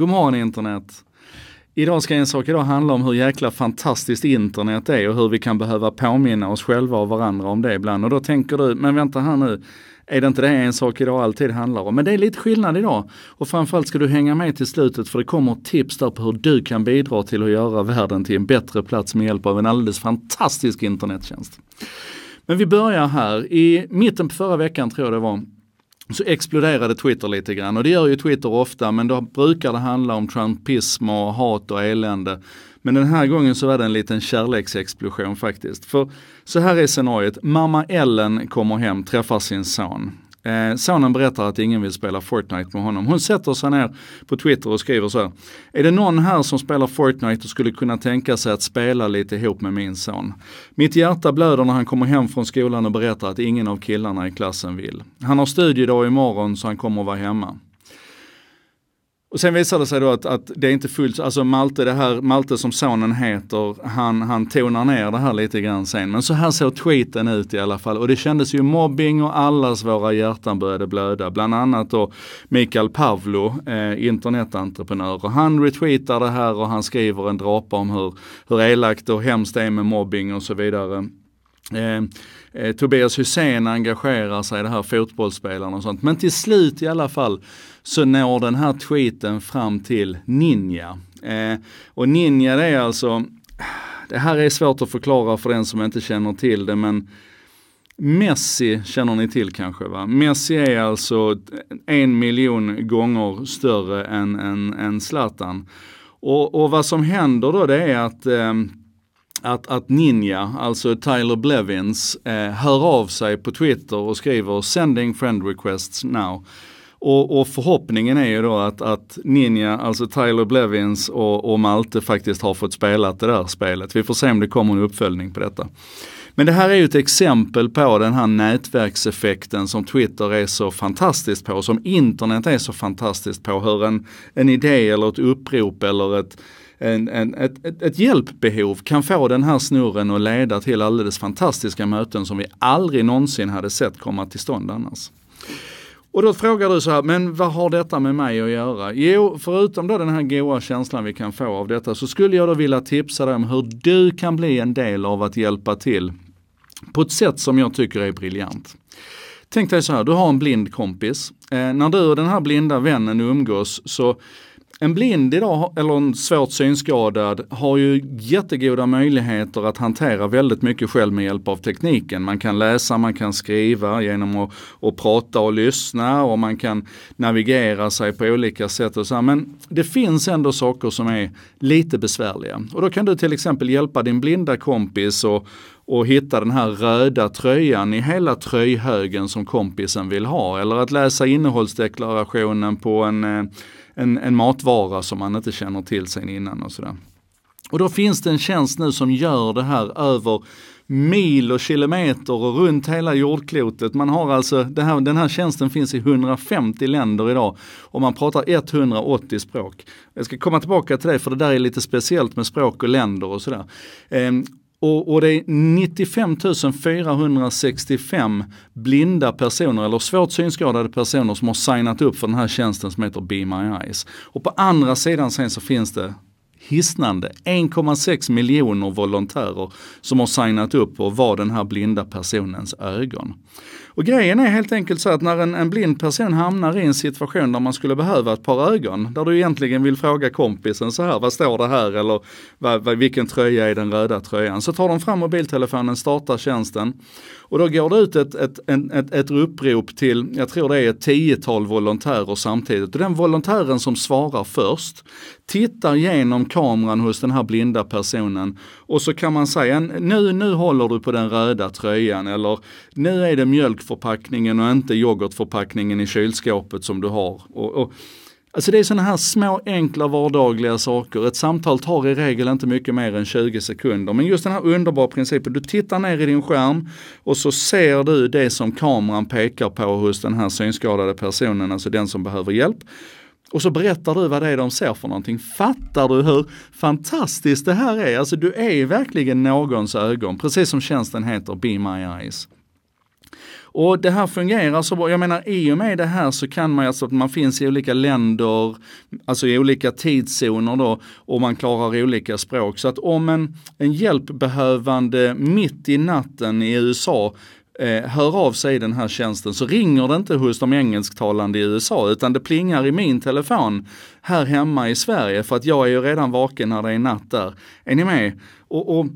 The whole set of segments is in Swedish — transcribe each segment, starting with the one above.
God morgon internet! Idag ska en sak idag handla om hur jäkla fantastiskt internet är och hur vi kan behöva påminna oss själva och varandra om det ibland. Och då tänker du, men vänta här nu, är det inte det en sak idag alltid handlar om? Men det är lite skillnad idag. Och framförallt ska du hänga med till slutet för det kommer tips där på hur du kan bidra till att göra världen till en bättre plats med hjälp av en alldeles fantastisk internettjänst. Men vi börjar här. I mitten på förra veckan tror jag det var så exploderade Twitter lite grann och det gör ju Twitter ofta men då brukar det handla om trumpism och hat och elände. Men den här gången så var det en liten kärleksexplosion faktiskt. För så här är scenariot, mamma Ellen kommer hem, träffar sin son. Eh, sonen berättar att ingen vill spela Fortnite med honom. Hon sätter sig ner på Twitter och skriver så här. Är det någon här som spelar Fortnite och skulle kunna tänka sig att spela lite ihop med min son? Mitt hjärta blöder när han kommer hem från skolan och berättar att ingen av killarna i klassen vill. Han har studiedag imorgon så han kommer att vara hemma. Och sen visade det sig då att, att det är inte fullt, alltså Malte, det här, Malte som sonen heter, han, han tonar ner det här lite grann sen. Men så här såg tweeten ut i alla fall och det kändes ju mobbing och allas våra hjärtan började blöda. Bland annat då Mikael Pavlo, eh, internetentreprenör. Och han retweetar det här och han skriver en drapa om hur, hur elakt och hemskt det är med mobbing och så vidare. Eh, eh, Tobias Hysén engagerar sig i det här fotbollsspelaren och sånt. Men till slut i alla fall så når den här tweeten fram till Ninja. Eh, och Ninja det är alltså, det här är svårt att förklara för den som inte känner till det men Messi känner ni till kanske va? Messi är alltså en miljon gånger större än, än, än Zlatan. Och, och vad som händer då det är att eh, att, att Ninja, alltså Tyler Blevins, eh, hör av sig på Twitter och skriver “Sending friend requests now”. Och, och, förhoppningen är ju då att, att Ninja, alltså Tyler Blevins och, och Malte faktiskt har fått spela det där spelet. Vi får se om det kommer en uppföljning på detta. Men det här är ju ett exempel på den här nätverkseffekten som Twitter är så fantastiskt på, som internet är så fantastiskt på. Hur en, en idé eller ett upprop eller ett en, en, ett, ett, ett hjälpbehov kan få den här snurren att leda till alldeles fantastiska möten som vi aldrig någonsin hade sett komma till stånd annars. Och då frågar du så här, men vad har detta med mig att göra? Jo, förutom då den här goa känslan vi kan få av detta så skulle jag då vilja tipsa dig om hur du kan bli en del av att hjälpa till på ett sätt som jag tycker är briljant. Tänk dig så här, du har en blind kompis. Eh, när du och den här blinda vännen umgås så en blind idag, eller en svårt synskadad, har ju jättegoda möjligheter att hantera väldigt mycket själv med hjälp av tekniken. Man kan läsa, man kan skriva genom att, att prata och lyssna och man kan navigera sig på olika sätt. Och så Men det finns ändå saker som är lite besvärliga. Och då kan du till exempel hjälpa din blinda kompis och och hitta den här röda tröjan i hela tröjhögen som kompisen vill ha. Eller att läsa innehållsdeklarationen på en, eh, en, en matvara som man inte känner till sen innan och sådär. Och då finns det en tjänst nu som gör det här över mil och kilometer och runt hela jordklotet. Man har alltså, här, den här tjänsten finns i 150 länder idag och man pratar 180 språk. Jag ska komma tillbaka till det för det där är lite speciellt med språk och länder och sådär. Ehm, och, och, det är 95 465 blinda personer eller svårt synskadade personer som har signat upp för den här tjänsten som heter Be My Eyes. Och på andra sidan sen så finns det hisnande. 1,6 miljoner volontärer som har signat upp och var den här blinda personens ögon. Och grejen är helt enkelt så att när en, en blind person hamnar i en situation där man skulle behöva ett par ögon, där du egentligen vill fråga kompisen så här, vad står det här eller vad, vad, vilken tröja är den röda tröjan? Så tar de fram mobiltelefonen, startar tjänsten och då går det ut ett, ett, ett, ett upprop till, jag tror det är ett tiotal volontärer samtidigt. Och den volontären som svarar först tittar genom kameran hos den här blinda personen och så kan man säga nu, nu håller du på den röda tröjan eller nu är det mjölkförpackningen och inte yoghurtförpackningen i kylskåpet som du har. Och, och, alltså det är sådana här små enkla vardagliga saker. Ett samtal tar i regel inte mycket mer än 20 sekunder. Men just den här underbara principen, du tittar ner i din skärm och så ser du det som kameran pekar på hos den här synskadade personen, alltså den som behöver hjälp. Och så berättar du vad det är de ser för någonting. Fattar du hur fantastiskt det här är? Alltså du är verkligen någons ögon, precis som tjänsten heter Be My Eyes. Och det här fungerar så bra. Jag menar i och med det här så kan man alltså, man finns i olika länder, alltså i olika tidszoner då och man klarar olika språk. Så att om en, en hjälpbehövande mitt i natten i USA eh, hör av sig i den här tjänsten så ringer det inte hos de engelsktalande i USA utan det plingar i min telefon här hemma i Sverige för att jag är ju redan vaken när det är natt där. Är ni med? och, och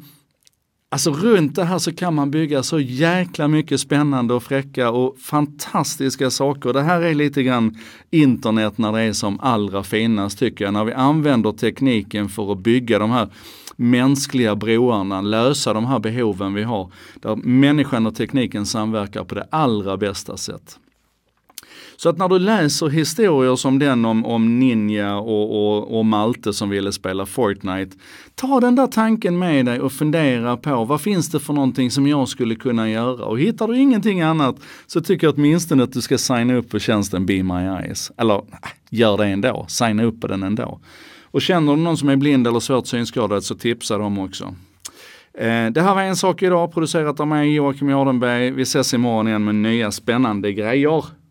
Alltså runt det här så kan man bygga så jäkla mycket spännande och fräcka och fantastiska saker. Det här är lite grann internet när det är som allra finast tycker jag. När vi använder tekniken för att bygga de här mänskliga broarna, lösa de här behoven vi har. Där människan och tekniken samverkar på det allra bästa sätt. Så att när du läser historier som den om, om Ninja och, och, och, Malte som ville spela Fortnite, ta den där tanken med dig och fundera på vad finns det för någonting som jag skulle kunna göra? Och hittar du ingenting annat så tycker jag åtminstone att du ska signa upp på tjänsten Be My Eyes. Eller äh, gör det ändå, signa upp på den ändå. Och känner du någon som är blind eller svårt synskadad så tipsa dem också. Eh, det här var En sak idag producerat av mig Joakim Jardenberg. Vi ses imorgon igen med nya spännande grejer.